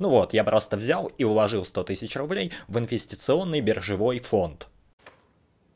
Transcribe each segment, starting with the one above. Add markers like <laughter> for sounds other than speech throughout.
Ну вот, я просто взял и уложил 100 тысяч рублей в инвестиционный биржевой фонд.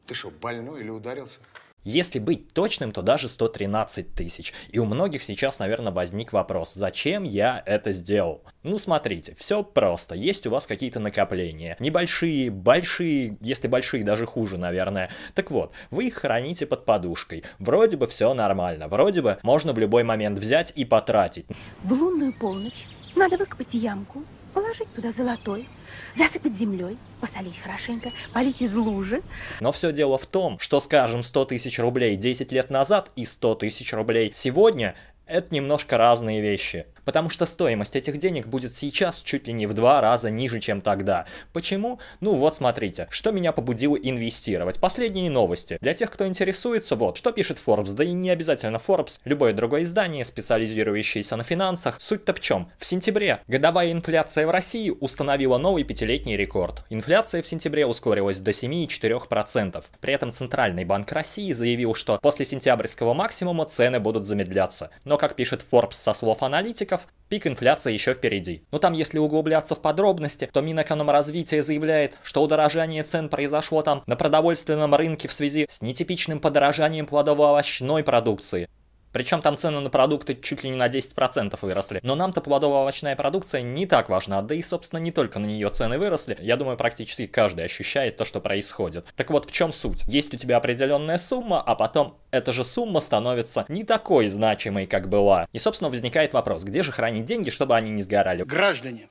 Ты что, больной или ударился? Если быть точным, то даже 113 тысяч. И у многих сейчас, наверное, возник вопрос, зачем я это сделал? Ну смотрите, все просто. Есть у вас какие-то накопления. Небольшие, большие, если большие, даже хуже, наверное. Так вот, вы их храните под подушкой. Вроде бы все нормально. Вроде бы можно в любой момент взять и потратить. В лунную полночь надо выкопать ямку, положить туда золотой, засыпать землей, посолить хорошенько, полить из лужи. Но все дело в том, что, скажем, 100 тысяч рублей 10 лет назад и 100 тысяч рублей сегодня это немножко разные вещи. Потому что стоимость этих денег будет сейчас чуть ли не в два раза ниже, чем тогда. Почему? Ну вот смотрите, что меня побудило инвестировать. Последние новости. Для тех, кто интересуется, вот, что пишет Forbes, да и не обязательно Forbes, любое другое издание, специализирующееся на финансах. Суть-то в чем? В сентябре годовая инфляция в России установила новый пятилетний рекорд. Инфляция в сентябре ускорилась до 7,4%. При этом Центральный банк России заявил, что после сентябрьского максимума цены будут замедляться. Но, как пишет Forbes со слов аналитика, упадков, пик инфляции еще впереди. Но там, если углубляться в подробности, то Минэкономразвитие заявляет, что удорожание цен произошло там на продовольственном рынке в связи с нетипичным подорожанием плодово-овощной продукции, причем там цены на продукты чуть ли не на 10% выросли. Но нам-то плодово-овощная продукция не так важна, да и, собственно, не только на нее цены выросли. Я думаю, практически каждый ощущает то, что происходит. Так вот, в чем суть? Есть у тебя определенная сумма, а потом эта же сумма становится не такой значимой, как была. И, собственно, возникает вопрос, где же хранить деньги, чтобы они не сгорали? Граждане,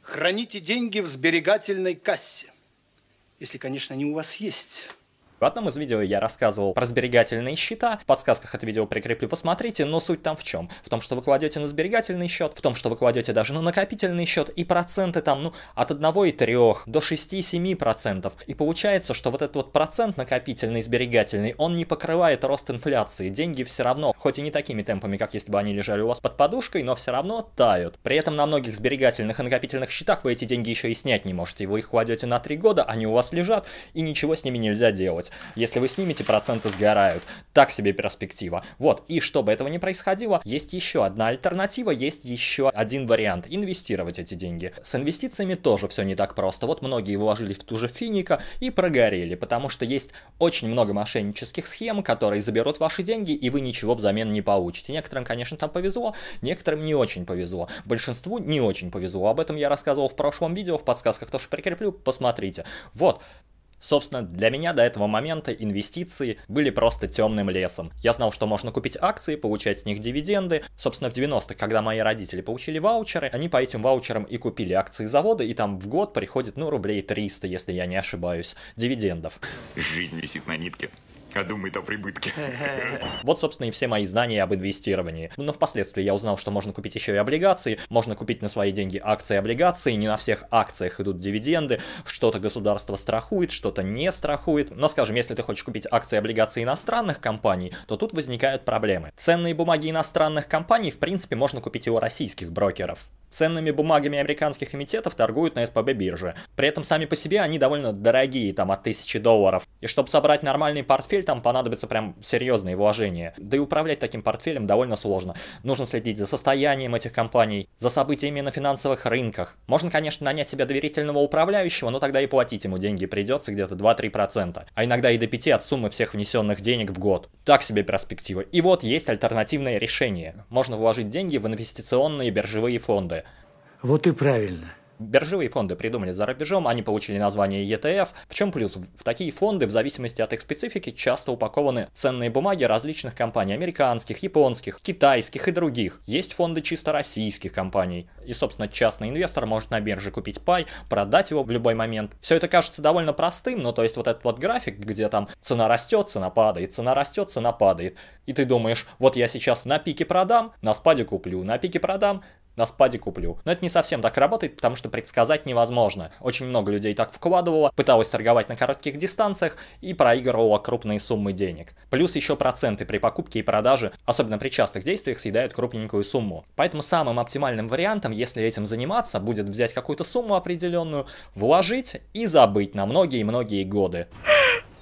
храните деньги в сберегательной кассе. Если, конечно, они у вас есть. В одном из видео я рассказывал про сберегательные счета, в подсказках это видео прикреплю, посмотрите, но суть там в чем? В том, что вы кладете на сберегательный счет, в том, что вы кладете даже на накопительный счет, и проценты там, ну, от 1,3 до 6-7%. И получается, что вот этот вот процент накопительный, сберегательный, он не покрывает рост инфляции, деньги все равно, хоть и не такими темпами, как если бы они лежали у вас под подушкой, но все равно тают. При этом на многих сберегательных и накопительных счетах вы эти деньги еще и снять не можете, вы их кладете на 3 года, они у вас лежат, и ничего с ними нельзя делать делать. Если вы снимете, проценты сгорают. Так себе перспектива. Вот, и чтобы этого не происходило, есть еще одна альтернатива, есть еще один вариант. Инвестировать эти деньги. С инвестициями тоже все не так просто. Вот многие вложили в ту же Финика и прогорели, потому что есть очень много мошеннических схем, которые заберут ваши деньги, и вы ничего взамен не получите. Некоторым, конечно, там повезло, некоторым не очень повезло. Большинству не очень повезло. Об этом я рассказывал в прошлом видео, в подсказках тоже прикреплю, посмотрите. Вот, Собственно, для меня до этого момента инвестиции были просто темным лесом. Я знал, что можно купить акции, получать с них дивиденды. Собственно, в 90-х, когда мои родители получили ваучеры, они по этим ваучерам и купили акции завода, и там в год приходит, ну, рублей 300, если я не ошибаюсь, дивидендов. Жизнь висит на нитке а думает о прибытке. <laughs> Вот, собственно, и все мои знания об инвестировании. Ну, но впоследствии я узнал, что можно купить еще и облигации, можно купить на свои деньги акции и облигации, не на всех акциях идут дивиденды, что-то государство страхует, что-то не страхует. Но, скажем, если ты хочешь купить акции и облигации иностранных компаний, то тут возникают проблемы. Ценные бумаги иностранных компаний, в принципе, можно купить и у российских брокеров. Ценными бумагами американских комитетов торгуют на СПБ бирже. При этом сами по себе они довольно дорогие, там от 1000 долларов. И чтобы собрать нормальный портфель, там понадобятся прям серьезные вложения. Да и управлять таким портфелем довольно сложно. Нужно следить за состоянием этих компаний, за событиями на финансовых рынках. Можно, конечно, нанять себе доверительного управляющего, но тогда и платить ему деньги придется где-то 2-3%. А иногда и до 5 от суммы всех внесенных денег в год. Так себе перспектива. И вот есть альтернативное решение. Можно вложить деньги в инвестиционные биржевые фонды. Вот и правильно. Биржевые фонды придумали за рубежом, они получили название ETF. В чем плюс? В такие фонды, в зависимости от их специфики, часто упакованы ценные бумаги различных компаний, американских, японских, китайских и других. Есть фонды чисто российских компаний. И, собственно, частный инвестор может на бирже купить пай, продать его в любой момент. Все это кажется довольно простым, но то есть вот этот вот график, где там цена растет, цена падает, цена растет, цена падает. И ты думаешь, вот я сейчас на пике продам, на спаде куплю, на пике продам, на спаде куплю. Но это не совсем так работает, потому что предсказать невозможно. Очень много людей так вкладывало, пыталось торговать на коротких дистанциях и проигрывало крупные суммы денег. Плюс еще проценты при покупке и продаже, особенно при частых действиях, съедают крупненькую сумму. Поэтому самым оптимальным вариантом, если этим заниматься, будет взять какую-то сумму определенную, вложить и забыть на многие-многие годы.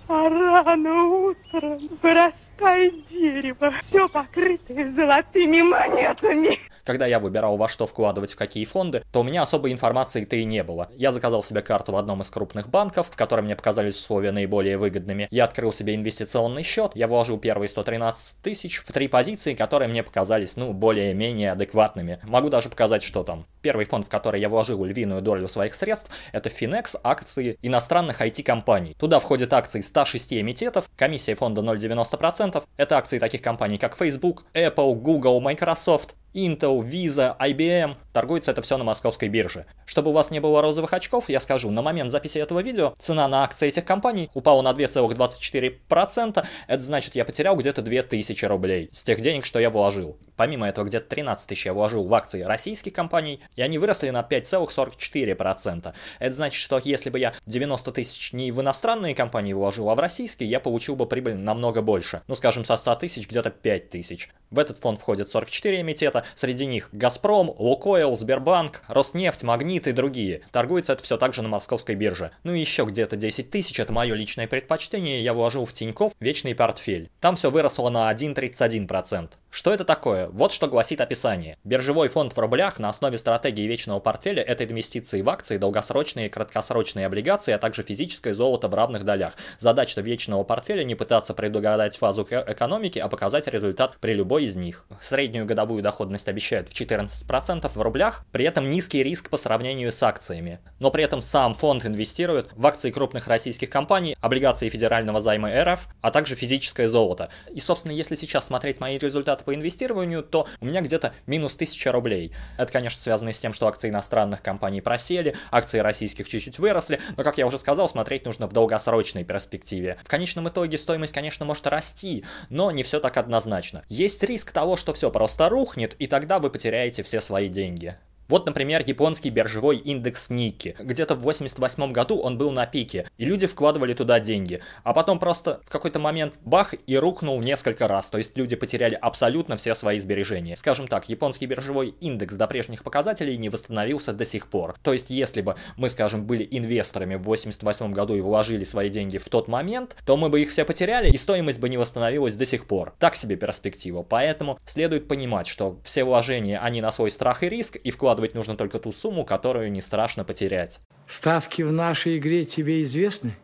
А рано утром вырастает дерево, все покрытое золотыми монетами когда я выбирал, во что вкладывать в какие фонды, то у меня особой информации-то и не было. Я заказал себе карту в одном из крупных банков, в котором мне показались условия наиболее выгодными. Я открыл себе инвестиционный счет, я вложил первые 113 тысяч в три позиции, которые мне показались, ну, более-менее адекватными. Могу даже показать, что там. Первый фонд, в который я вложил львиную долю своих средств, это Finex, акции иностранных IT-компаний. Туда входят акции 106 эмитетов, комиссия фонда 0,90%. Это акции таких компаний, как Facebook, Apple, Google, Microsoft, Intel, Visa, IBM Торгуется это все на московской бирже. Чтобы у вас не было розовых очков, я скажу, на момент записи этого видео цена на акции этих компаний упала на 2,24%. Это значит, я потерял где-то 2000 рублей с тех денег, что я вложил. Помимо этого, где-то 13 тысяч я вложил в акции российских компаний, и они выросли на 5,44%. Это значит, что если бы я 90 тысяч не в иностранные компании вложил, а в российские, я получил бы прибыль намного больше. Ну, скажем, со 100 тысяч где-то 5 тысяч. В этот фонд входят 44 эмитета, среди них Газпром, Лукойл, ЛТО, Сбербанк, Роснефть, Магнит и другие. Торгуется это все также на московской бирже. Ну и еще где-то 10 тысяч, это мое личное предпочтение, я вложил в Тиньков вечный портфель. Там все выросло на 1,31%. Что это такое? Вот что гласит описание. Биржевой фонд в рублях на основе стратегии вечного портфеля – это инвестиции в акции, долгосрочные и краткосрочные облигации, а также физическое золото в равных долях. Задача вечного портфеля – не пытаться предугадать фазу э, экономики, а показать результат при любой из них. Среднюю годовую доходность обещают в 14% в рублях, при этом низкий риск по сравнению с акциями. Но при этом сам фонд инвестирует в акции крупных российских компаний, облигации федерального займа РФ, а также физическое золото. И, собственно, если сейчас смотреть мои результаты по инвестированию, то у меня где-то минус 1000 рублей. Это, конечно, связано с тем, что акции иностранных компаний просели, акции российских чуть-чуть выросли, но, как я уже сказал, смотреть нужно в долгосрочной перспективе. В конечном итоге стоимость, конечно, может расти, но не все так однозначно. Есть риск того, что все просто рухнет, и тогда вы потеряете все свои деньги. Вот, например, японский биржевой индекс Ники. Где-то в 88 году он был на пике, и люди вкладывали туда деньги. А потом просто в какой-то момент бах и рухнул несколько раз, то есть люди потеряли абсолютно все свои сбережения. Скажем так, японский биржевой индекс до прежних показателей не восстановился до сих пор. То есть если бы мы, скажем, были инвесторами в 88 году и вложили свои деньги в тот момент, то мы бы их все потеряли, и стоимость бы не восстановилась до сих пор. Так себе перспектива. Поэтому следует понимать, что все вложения, они на свой страх и риск, и вклад вкладывать нужно только ту сумму, которую не страшно потерять. Ставки в нашей игре тебе известны?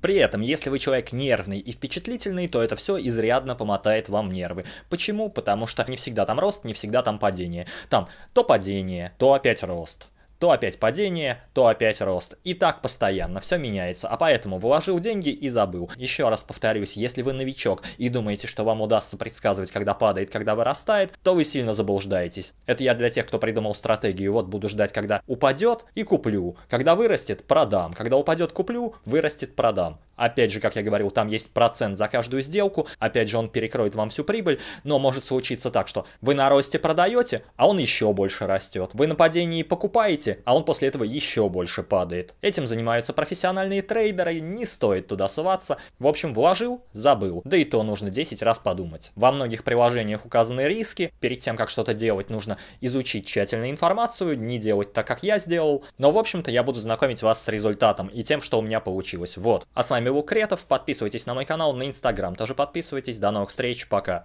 При этом, если вы человек нервный и впечатлительный, то это все изрядно помотает вам нервы. Почему? Потому что не всегда там рост, не всегда там падение. Там то падение, то опять рост то опять падение, то опять рост. И так постоянно, все меняется, а поэтому вложил деньги и забыл. Еще раз повторюсь, если вы новичок и думаете, что вам удастся предсказывать, когда падает, когда вырастает, то вы сильно заблуждаетесь. Это я для тех, кто придумал стратегию, вот буду ждать, когда упадет и куплю, когда вырастет, продам, когда упадет, куплю, вырастет, продам. Опять же, как я говорил, там есть процент за каждую сделку, опять же он перекроет вам всю прибыль, но может случиться так, что вы на росте продаете, а он еще больше растет. Вы на падении покупаете, а он после этого еще больше падает. Этим занимаются профессиональные трейдеры, не стоит туда суваться. В общем, вложил, забыл. Да и то нужно 10 раз подумать. Во многих приложениях указаны риски. Перед тем, как что-то делать, нужно изучить тщательно информацию, не делать так, как я сделал. Но, в общем-то, я буду знакомить вас с результатом и тем, что у меня получилось. Вот. А с вами был Кретов. Подписывайтесь на мой канал, на Инстаграм тоже подписывайтесь. До новых встреч, пока.